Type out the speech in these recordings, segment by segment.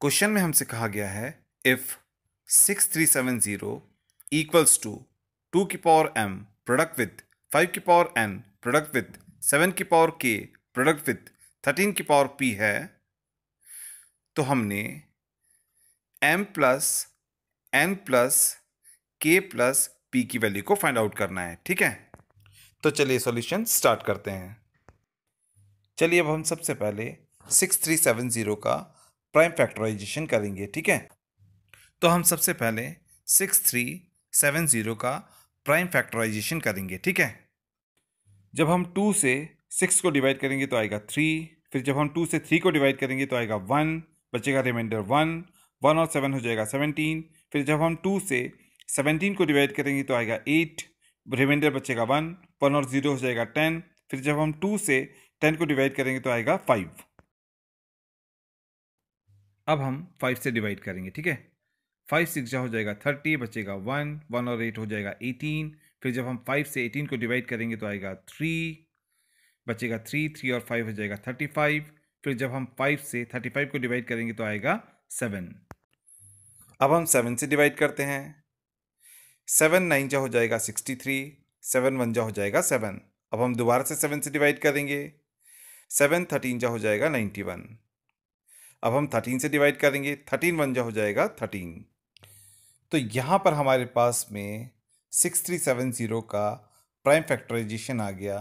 question में हमसे कहा गया है if six three seven zero equals to two की power M product with five की power N product with seven की power K product with thirteen की पावर पी है तो हमने M plus N plus K plus P की value को find out करना है ठीक है तो चलिए सॉल्यूशन स्टार्ट करते हैं चलिए अब हम सबसे पहले सिक्स थ्री सेवन ज़ीरो का प्राइम फैक्टराइजेशन करेंगे ठीक है तो हम सबसे पहले सिक्स थ्री सेवन ज़ीरो का प्राइम फैक्टराइजेशन करेंगे ठीक है जब हम टू से सिक्स को डिवाइड करेंगे तो आएगा थ्री फिर जब हम टू से थ्री को डिवाइड करेंगे तो आएगा वन बचेगा रिमाइंडर वन वन और सेवन हो जाएगा सेवनटीन फिर जब हम टू से सेवनटीन को डिवाइड करेंगे तो आएगा एट रिमाइंडर बचेगा वन वन और ज़ीरो हो जाएगा टेन फिर जब हम टू से टेन को डिवाइड करेंगे तो आएगा फाइव अब हम फाइव से डिवाइड करेंगे ठीक है फाइव सिक्स हो जाएगा थर्टी बचेगा वन वन और एट हो जाएगा एटीन फिर जब हम फाइव से एटीन को डिवाइड करेंगे तो आएगा थ्री बचेगा थ्री थ्री और फाइव हो जाएगा थर्टी फाइव फिर जब हम फाइव से थर्टी फाइव को डिवाइड करेंगे तो आएगा सेवन अब हम सेवन से डिवाइड करते हैं सेवन नाइन जा हो जाएगा सिक्सटी थ्री सेवन वन जा हो जाएगा सेवन अब हम दोबारा से सेवन से डिवाइड करेंगे सेवन थर्टीन जा हो जाएगा नाइन्टी वन अब हम थर्टीन से डिवाइड करेंगे थर्टीन वन जा हो जाएगा थर्टीन तो यहाँ पर हमारे पास में सिक्स थ्री सेवन ज़ीरो का प्राइम फैक्टराइजेशन आ गया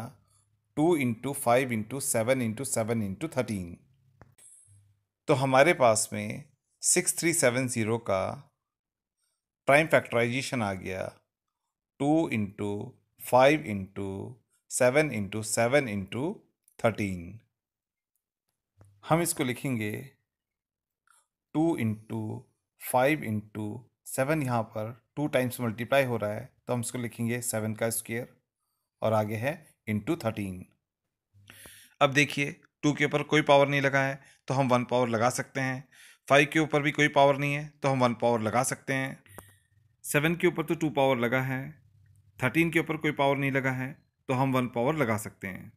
two into five into seven into seven into thirteen तो हमारे पास में सिक्स थ्री सेवन ज़ीरो का प्राइम फैक्टराइजेशन आ गया two into five into seven into seven into thirteen हम इसको लिखेंगे two into five into seven यहाँ पर टू टाइम्स मल्टीप्लाई हो रहा है तो हम इसको लिखेंगे सेवन का स्क्वेयर और आगे है इंटू थर्टीन अब देखिए टू के ऊपर कोई पावर नहीं लगा है तो हम वन पावर लगा सकते हैं फाइव के ऊपर भी कोई पावर नहीं है तो हम वन पावर लगा सकते हैं सेवन के ऊपर तो टू पावर लगा है थर्टीन के ऊपर कोई पावर नहीं लगा है तो हम वन पावर लगा सकते हैं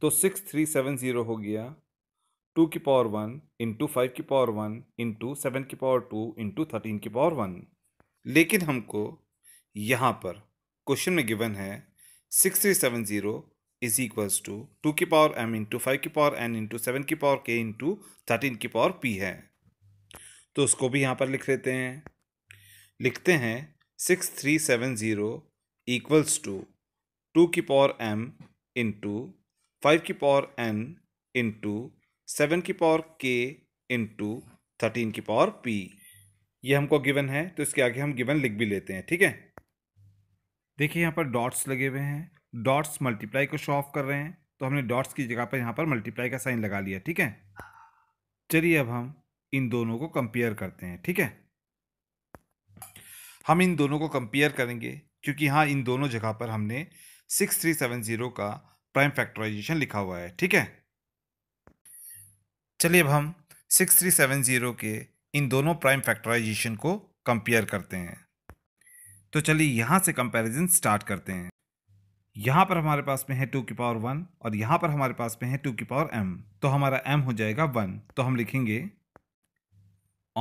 तो सिक्स थ्री सेवन ज़ीरो हो गया टू की पावर वन इंटू फाइव की पावर वन इंटू सेवन की पावर टू इंटू थर्टीन की पावर वन लेकिन हमको यहाँ पर क्वेश्चन में गिवन है six three seven zero is equals to two की पावर एम इंटू फाइव की पावर एन इंटू सेवन की पावर के इंटू थर्टीन की पावर पी है तो उसको भी यहाँ पर लिख लेते हैं लिखते हैं six three seven zero equals to two की पावर एम इंटू फाइव की पावर एन इंटू सेवन की पावर के इंटू थर्टीन की पावर पी ये हमको गिवन है तो इसके आगे हम गिवन लिख भी लेते हैं ठीक है देखिए यहाँ पर डॉट्स लगे हुए हैं डॉट्स मल्टीप्लाई को शो ऑफ कर रहे हैं तो हमने डॉट्स की जगह पर यहाँ पर मल्टीप्लाई का साइन लगा लिया ठीक है चलिए अब हम इन दोनों को कंपेयर करते हैं ठीक है हम इन दोनों को कंपेयर करेंगे क्योंकि यहाँ इन दोनों जगह पर हमने सिक्स थ्री सेवन ज़ीरो का प्राइम फैक्टराइजेशन लिखा हुआ है ठीक है चलिए अब हम 6370 के इन दोनों प्राइम फैक्टराइजेशन को कंपेयर करते हैं तो चलिए यहाँ से कंपैरिजन स्टार्ट करते हैं यहाँ पर हमारे पास में है टू की पावर वन और यहाँ पर हमारे पास में है टू की पावर एम तो हमारा एम हो जाएगा वन तो हम लिखेंगे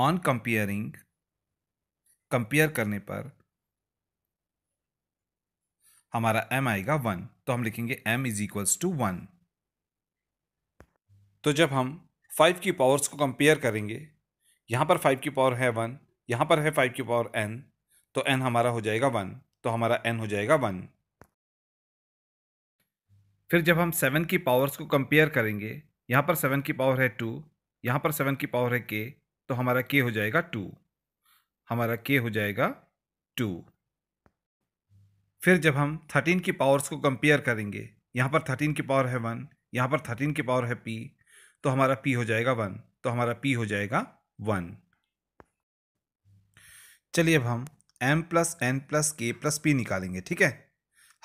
ऑन कंपेयरिंग कंपेयर करने पर हमारा एम आएगा वन तो हम लिखेंगे M is equals to one तो जब हम फाइव की पावर्स को कंपेयर करेंगे यहाँ पर फाइव की पावर है वन यहाँ पर है फाइव की पावर एन तो एन हमारा हो जाएगा वन तो हमारा एन हो जाएगा वन फिर जब हम सेवन की पावर्स को कंपेयर करेंगे यहाँ पर सेवन की पावर है टू यहाँ पर सेवन की पावर है के तो हमारा के हो जाएगा टू हमारा के हो जाएगा टू फिर जब हम थर्टीन की पावर्स को कंपेयर करेंगे यहाँ पर थर्टीन की पावर है वन यहाँ पर थर्टीन की पावर है पी तो हमारा पी हो जाएगा वन तो हमारा पी हो जाएगा वन चलिए अब हम M plus N plus K plus P निकालेंगे ठीक है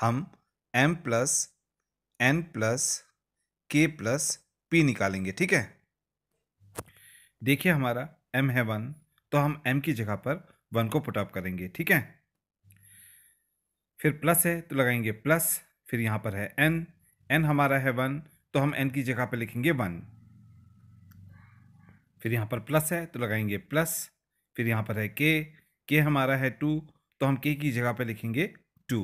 हम M plus N plus K plus P निकालेंगे ठीक है देखिए हमारा एम है वन तो हम एम की जगह पर वन को पुटअप करेंगे ठीक है फिर प्लस है तो लगाएंगे प्लस फिर यहां पर है एन एन हमारा है वन तो हम एन की जगह पर लिखेंगे वन फिर यहाँ पर प्लस है तो लगाएंगे प्लस फिर यहाँ पर है के के हमारा है टू तो हम के की जगह पर लिखेंगे टू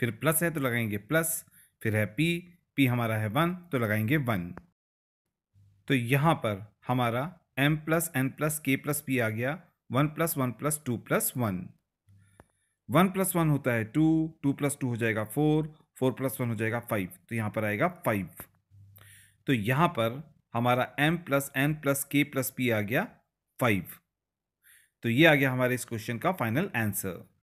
फिर प्लस है तो लगाएंगे प्लस फिर है पी पी हमारा है वन तो लगाएंगे वन तो यहाँ पर हमारा M plus N plus K plus P आ गया one plus one plus two plus one one plus one होता है टू टू प्लस टू हो जाएगा फोर फोर प्लस वन हो जाएगा फाइव तो यहाँ पर आएगा फाइव तो यहाँ पर हमारा M plus N plus K plus P आ गया फाइव तो ये आ गया हमारे इस क्वेश्चन का फाइनल आंसर